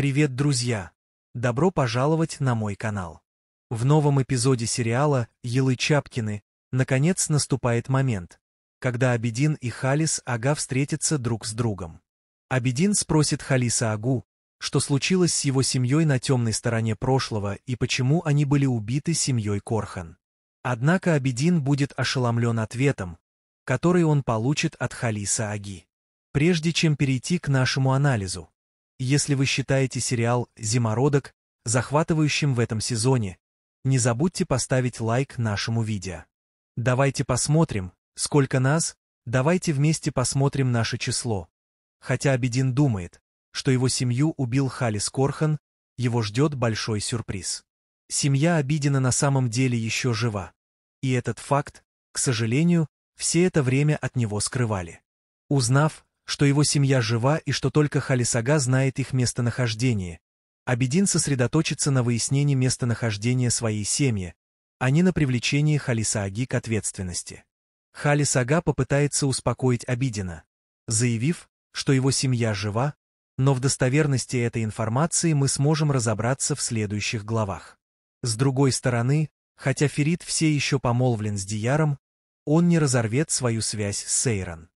Привет, друзья! Добро пожаловать на мой канал. В новом эпизоде сериала «Елы Чапкины» наконец наступает момент, когда Абедин и Халис Ага встретятся друг с другом. Абедин спросит Халиса Агу, что случилось с его семьей на темной стороне прошлого и почему они были убиты семьей Корхан. Однако Абедин будет ошеломлен ответом, который он получит от Халиса Аги. Прежде чем перейти к нашему анализу, если вы считаете сериал «Зимородок» захватывающим в этом сезоне, не забудьте поставить лайк нашему видео. Давайте посмотрим, сколько нас, давайте вместе посмотрим наше число. Хотя Абедин думает, что его семью убил Халис Корхан, его ждет большой сюрприз. Семья Обидина на самом деле еще жива. И этот факт, к сожалению, все это время от него скрывали. Узнав, что его семья жива и что только Халисага знает их местонахождение. Абедин сосредоточится на выяснении местонахождения своей семьи, а не на привлечении Халисаги к ответственности. Халисага попытается успокоить Абидина, заявив, что его семья жива, но в достоверности этой информации мы сможем разобраться в следующих главах. С другой стороны, хотя Ферид все еще помолвлен с Дияром, он не разорвет свою связь с Сейрон.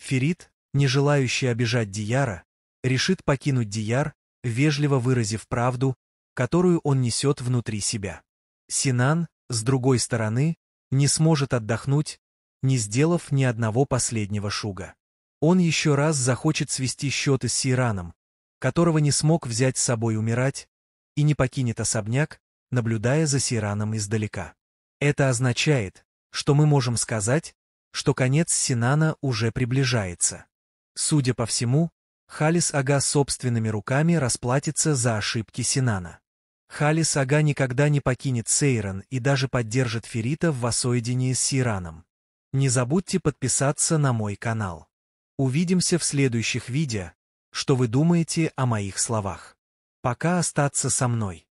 Ферид, не желающий обижать Дияра, решит покинуть Дияр, вежливо выразив правду, которую он несет внутри себя. Синан, с другой стороны, не сможет отдохнуть, не сделав ни одного последнего шуга. Он еще раз захочет свести счеты с Сираном, которого не смог взять с собой умирать, и не покинет особняк, наблюдая за Сираном издалека. Это означает, что мы можем сказать, что конец Синана уже приближается. Судя по всему, Халис Ага собственными руками расплатится за ошибки Синана. Халис Ага никогда не покинет Сейрон и даже поддержит Ферита в воссоединении с Сираном. Не забудьте подписаться на мой канал. Увидимся в следующих видео, что вы думаете о моих словах. Пока остаться со мной.